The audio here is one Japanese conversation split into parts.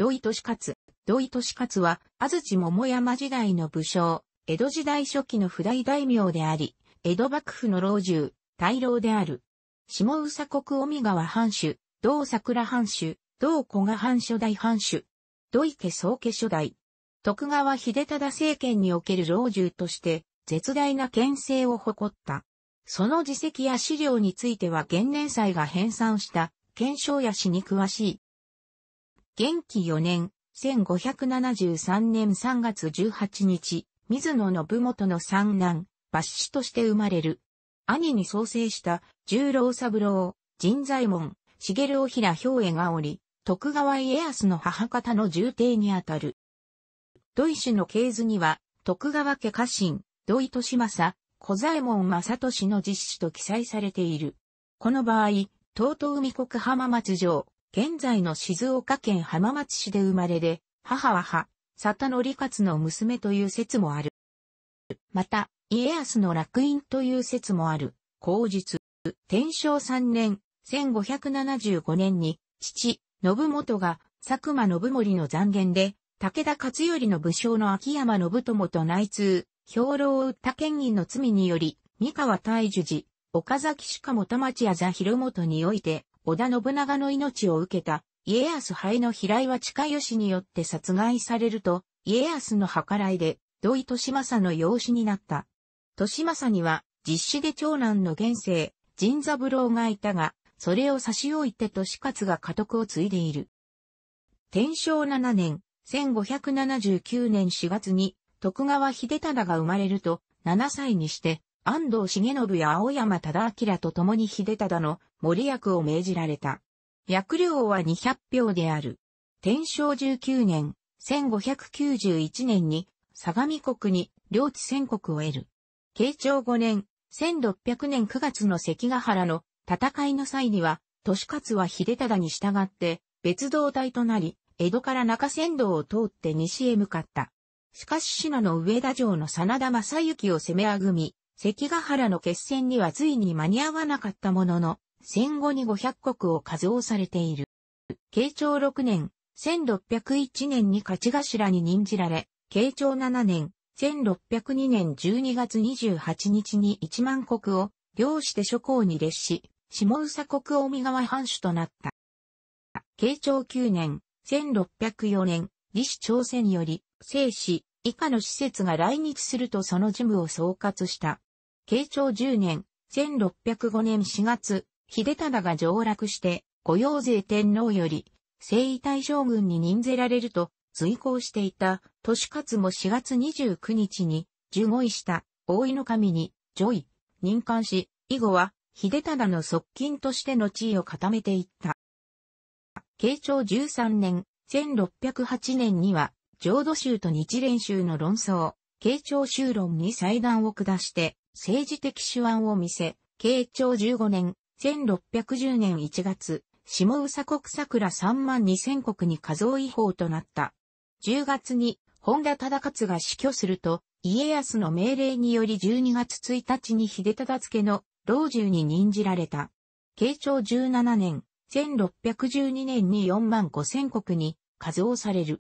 土井利勝。土井利勝は、安土桃山時代の武将、江戸時代初期の不代大名であり、江戸幕府の老中、大老である。下宇佐国尾身川藩主、同桜藩主、同古賀藩初代藩主。土井家宗家初代。徳川秀忠政権における老中として、絶大な権勢を誇った。その自責や資料については現年祭が編纂した、検証や詩に詳しい。元気4年、1573年3月18日、水野信元の三男、抜子として生まれる。兄に創生した十郎三郎、神左衛門、茂尾平兵衛がおり、徳川家康の母方の重帝にあたる。土井氏の系図には、徳川家家臣、土井利政、小左衛門正俊の実子と記載されている。この場合、東東海国浜松城、現在の静岡県浜松市で生まれで、母は母、佐田則勝の娘という説もある。また、家康の楽院という説もある。口述、天正3年、1575年に、父、信元が、佐久間信盛の残言で、武田勝頼の武将の秋山信友と内通、兵糧を打った県議の罪により、三河大樹寺、岡崎鹿本町あざ広元において、織田信長の命を受けた家康敗の平岩近義によって殺害されると、家康の計らいで、土井利政の養子になった。利政には、実子で長男の現世、神三郎がいたが、それを差し置いて利勝が家督を継いでいる。天正7年、1579年4月に、徳川秀忠が生まれると、7歳にして、安藤重信や青山忠明と共に秀忠の森役を命じられた。役量は200票である。天正19年、1591年に、相模国に領地宣告を得る。慶長5年、1600年9月の関ヶ原の戦いの際には、都市勝は秀忠に従って別動隊となり、江戸から中山道を通って西へ向かった。しかし信濃上田城の真田正幸を攻めあぐみ、関ヶ原の決戦にはついに間に合わなかったものの、戦後に500国を数をされている。慶長6年、1601年に勝頭に任じられ、慶長7年、1602年12月28日に1万国を、領して諸侯に列し、下宇佐国大見川藩主となった。慶長9年、1604年、李氏朝鮮より、生死、以下の施設が来日するとその事務を総括した。慶長10年、1605年4月、秀忠が上落して、御用税天皇より、征夷大将軍に任ぜられると、随行していた、市勝も4月29日に、受護位した、大井の神に、上位、任官し、以後は、秀忠の側近としての地位を固めていった。慶長13年、1608年には、浄土宗と日蓮宗の論争、慶長宗論に裁断を下して、政治的手腕を見せ、慶長15年、1610年1月、下宇佐国桜3万2000国に加増違法となった。10月に、本田忠勝が死去すると、家康の命令により12月1日に秀忠付の老中に任じられた。慶長17年、1612年に4万5000国に加増される。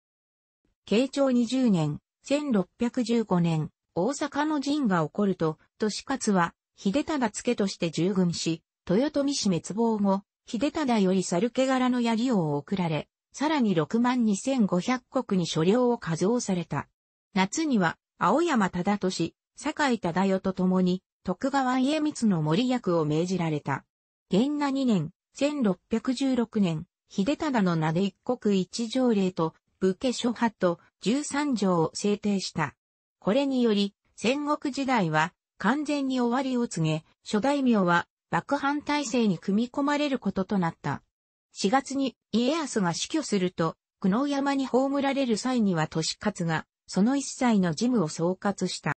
慶長20年、1615年、大阪の陣が起こると、利勝は、秀忠付けとして従軍し、豊臣氏滅亡後、秀忠より猿毛柄の槍を送られ、さらに6万2500国に所領を加増された。夏には、青山忠俊、酒井忠代と共に、徳川家光の森役を命じられた。元那2年、1616年、秀忠の名で一国一条令と、武家諸派と13条を制定した。これにより、戦国時代は完全に終わりを告げ、諸大名は幕藩体制に組み込まれることとなった。4月に家康が死去すると、久能山に葬られる際には市勝が、その一切の事務を総括した。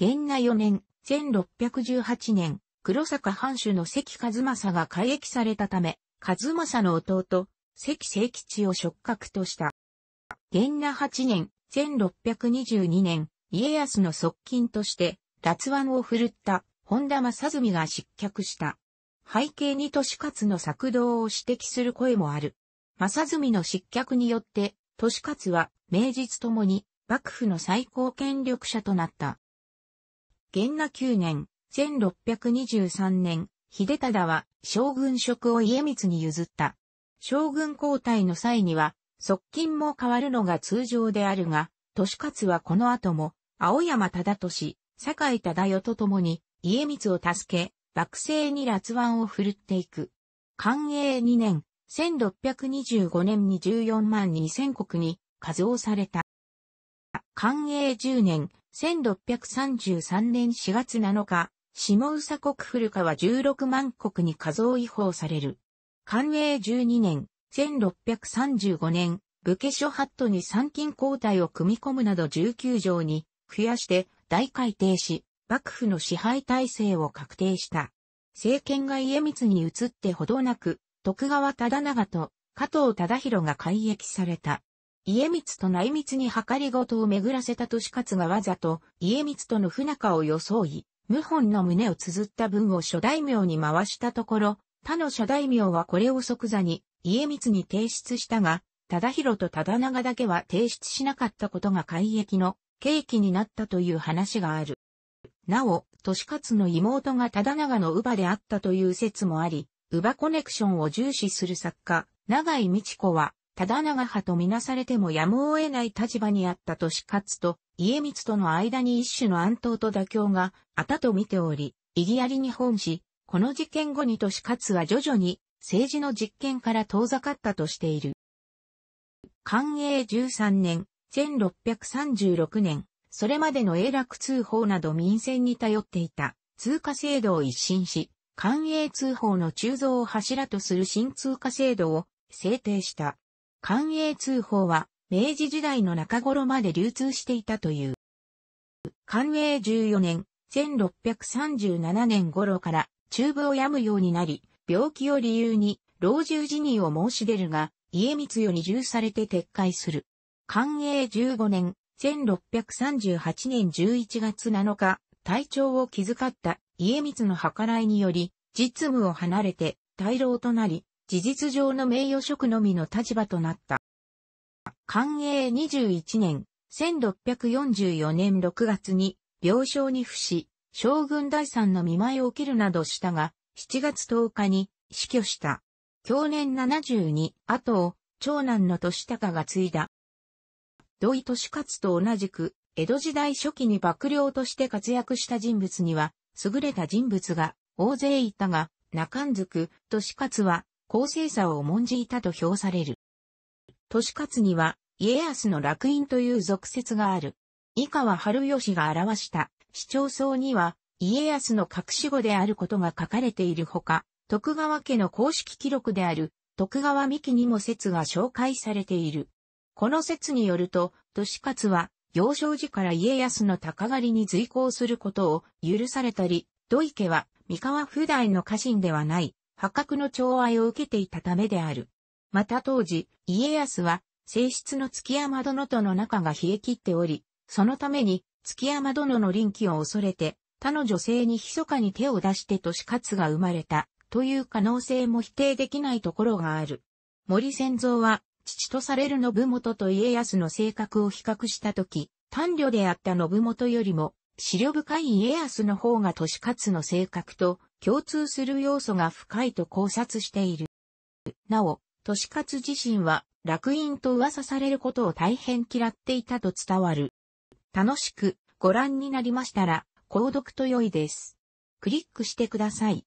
元那4年、1618年、黒坂藩主の関和正が改役されたため、和正の弟、関正吉を触覚とした。元那8年、1622年、家康の側近として、辣腕を振るった本田正純が失脚した。背景に市勝の策動を指摘する声もある。正純の失脚によって、市勝は名実ともに幕府の最高権力者となった。元那9年、1623年、秀忠は将軍職を家光に譲った。将軍交代の際には、側近も変わるのが通常であるが、市勝はこの後も青山忠俊、坂井忠代と共に、家光を助け、幕政に辣腕を振るっていく。寛永2年、1625年に14万2000国に加増された。寛永10年、1633年4月7日、下宇佐国古川16万国に加増違法される。寛永12年、1635年、武家諸ハットに参勤交代を組み込むなど19条に増やして大改定し、幕府の支配体制を確定した。政権が家光に移ってほどなく、徳川忠長と加藤忠宏が改役された。家光と内密に計りごとを巡らせた利勝がわざと家光との不仲を装い、謀反の胸を綴った文を諸大名に回したところ、他の諸大名はこれを即座に家光に提出したが、忠宏と忠長だけは提出しなかったことが改役の契機になったという話がある。なお、年勝の妹が忠長の乳母であったという説もあり、乳母コネクションを重視する作家、長井美智子は、忠長派とみなされてもやむを得ない立場にあった年勝と家光との間に一種の安闘と妥協があったと見ており、意義ありに本し、この事件後に年勝は徐々に政治の実権から遠ざかったとしている。寛永13年、1636年、それまでの永楽通報など民戦に頼っていた通貨制度を一新し、官営通報の鋳造を柱とする新通貨制度を制定した。官営通報は明治時代の中頃まで流通していたという。官営14年、1637年頃から中部を病むようになり、病気を理由に老中辞任を申し出るが、家光よに重されて撤回する。寛永15年、1638年11月7日、体調を気遣った家光の計らいにより、実務を離れて、大老となり、事実上の名誉職のみの立場となった。寛永21年、1644年6月に、病床に伏し、将軍第三の見舞いを受けるなどしたが、7月10日に死去した。去年72、後を長男の年高が継いだ。土井利勝と同じく、江戸時代初期に幕僚として活躍した人物には、優れた人物が大勢いたが、中んづく、利勝は、公正さを重んじいたと評される。利勝には、家康の楽園という俗説がある。以下は春吉が表した、市町村には、家康の隠し子であることが書かれているほか、徳川家の公式記録である、徳川三木にも説が紹介されている。この説によると、利勝は、幼少時から家康の鷹狩りに随行することを許されたり、土井家は、三河普代の家臣ではない、破格の寵愛を受けていたためである。また当時、家康は、正室の月山殿との仲が冷え切っており、そのために、月山殿の臨機を恐れて、他の女性に密かに手を出して利勝が生まれた、という可能性も否定できないところがある。森仙蔵は、父とされる信元と家康の性格を比較したとき、短慮であった信元よりも、資料深い家康の方が利勝の性格と共通する要素が深いと考察している。なお、利勝自身は楽園と噂されることを大変嫌っていたと伝わる。楽しくご覧になりましたら、購読と良いです。クリックしてください。